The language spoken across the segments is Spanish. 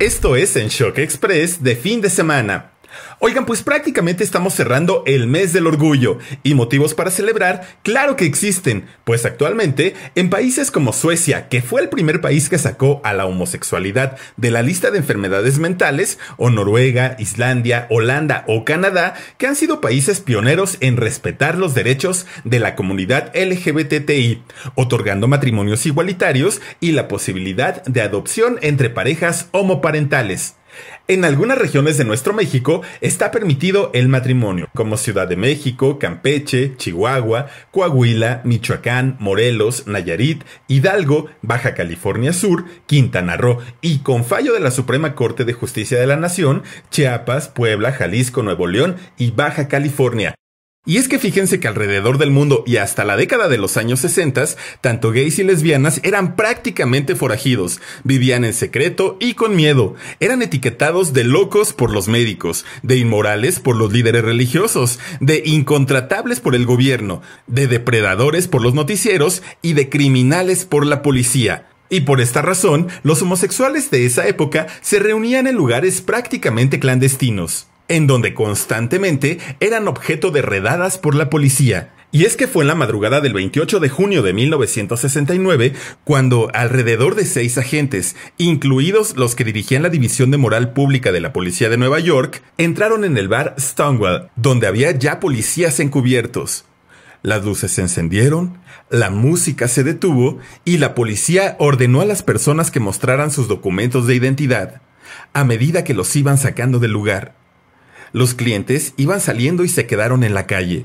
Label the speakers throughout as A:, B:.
A: Esto es en Shock Express de fin de semana. Oigan, pues prácticamente estamos cerrando el mes del orgullo y motivos para celebrar, claro que existen, pues actualmente en países como Suecia, que fue el primer país que sacó a la homosexualidad de la lista de enfermedades mentales, o Noruega, Islandia, Holanda o Canadá, que han sido países pioneros en respetar los derechos de la comunidad LGBTI, otorgando matrimonios igualitarios y la posibilidad de adopción entre parejas homoparentales. En algunas regiones de nuestro México está permitido el matrimonio, como Ciudad de México, Campeche, Chihuahua, Coahuila, Michoacán, Morelos, Nayarit, Hidalgo, Baja California Sur, Quintana Roo y con fallo de la Suprema Corte de Justicia de la Nación, Chiapas, Puebla, Jalisco, Nuevo León y Baja California. Y es que fíjense que alrededor del mundo y hasta la década de los años sesentas, tanto gays y lesbianas eran prácticamente forajidos, vivían en secreto y con miedo, eran etiquetados de locos por los médicos, de inmorales por los líderes religiosos, de incontratables por el gobierno, de depredadores por los noticieros y de criminales por la policía. Y por esta razón, los homosexuales de esa época se reunían en lugares prácticamente clandestinos en donde constantemente eran objeto de redadas por la policía. Y es que fue en la madrugada del 28 de junio de 1969 cuando alrededor de seis agentes, incluidos los que dirigían la División de Moral Pública de la Policía de Nueva York, entraron en el bar Stonewall, donde había ya policías encubiertos. Las luces se encendieron, la música se detuvo y la policía ordenó a las personas que mostraran sus documentos de identidad, a medida que los iban sacando del lugar. Los clientes iban saliendo y se quedaron en la calle.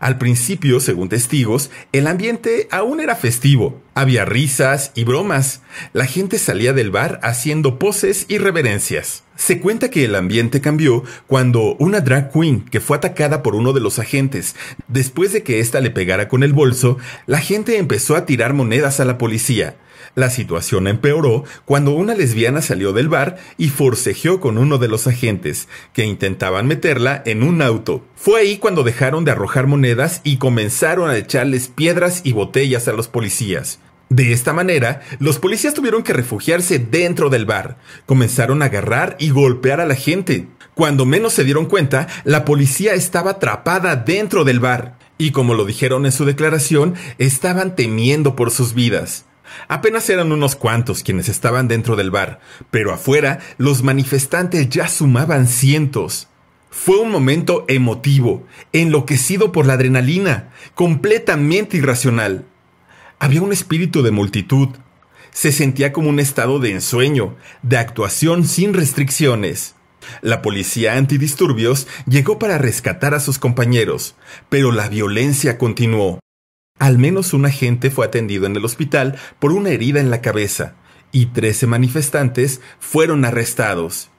A: Al principio, según testigos, el ambiente aún era festivo. Había risas y bromas. La gente salía del bar haciendo poses y reverencias. Se cuenta que el ambiente cambió cuando una drag queen que fue atacada por uno de los agentes, después de que ésta le pegara con el bolso, la gente empezó a tirar monedas a la policía. La situación empeoró cuando una lesbiana salió del bar y forcejeó con uno de los agentes, que intentaban meterla en un auto. Fue ahí cuando dejaron de arrojar monedas y comenzaron a echarles piedras y botellas a los policías. De esta manera, los policías tuvieron que refugiarse dentro del bar. Comenzaron a agarrar y golpear a la gente. Cuando menos se dieron cuenta, la policía estaba atrapada dentro del bar. Y como lo dijeron en su declaración, estaban temiendo por sus vidas. Apenas eran unos cuantos quienes estaban dentro del bar, pero afuera los manifestantes ya sumaban cientos. Fue un momento emotivo, enloquecido por la adrenalina, completamente irracional. Había un espíritu de multitud. Se sentía como un estado de ensueño, de actuación sin restricciones. La policía antidisturbios llegó para rescatar a sus compañeros, pero la violencia continuó. Al menos un agente fue atendido en el hospital por una herida en la cabeza y 13 manifestantes fueron arrestados.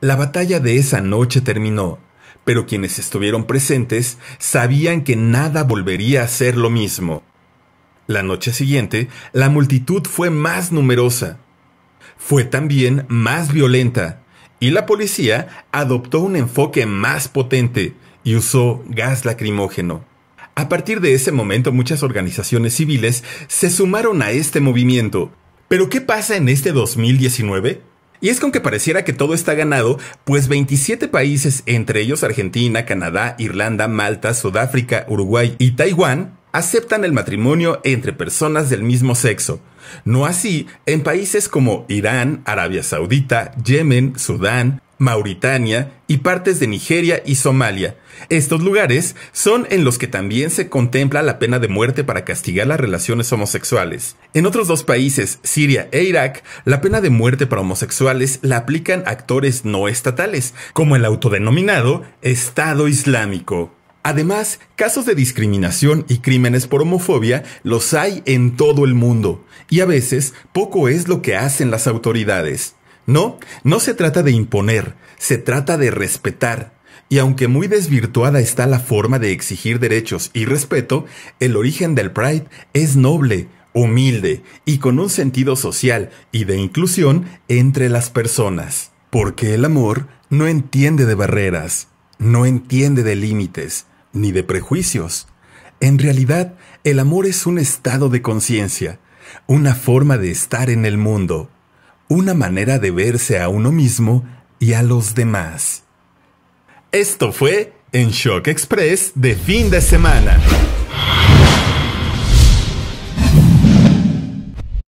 A: La batalla de esa noche terminó, pero quienes estuvieron presentes sabían que nada volvería a ser lo mismo. La noche siguiente, la multitud fue más numerosa. Fue también más violenta, y la policía adoptó un enfoque más potente y usó gas lacrimógeno. A partir de ese momento muchas organizaciones civiles se sumaron a este movimiento. Pero ¿qué pasa en este 2019? Y es con que pareciera que todo está ganado, pues 27 países, entre ellos Argentina, Canadá, Irlanda, Malta, Sudáfrica, Uruguay y Taiwán, aceptan el matrimonio entre personas del mismo sexo. No así en países como Irán, Arabia Saudita, Yemen, Sudán, Mauritania y partes de Nigeria y Somalia. Estos lugares son en los que también se contempla la pena de muerte para castigar las relaciones homosexuales. En otros dos países, Siria e Irak, la pena de muerte para homosexuales la aplican actores no estatales, como el autodenominado Estado Islámico. Además, casos de discriminación y crímenes por homofobia los hay en todo el mundo, y a veces poco es lo que hacen las autoridades. No, no se trata de imponer, se trata de respetar. Y aunque muy desvirtuada está la forma de exigir derechos y respeto, el origen del Pride es noble, humilde y con un sentido social y de inclusión entre las personas. Porque el amor no entiende de barreras, no entiende de límites, ni de prejuicios. En realidad, el amor es un estado de conciencia, una forma de estar en el mundo, una manera de verse a uno mismo y a los demás. Esto fue En Shock Express de fin de semana.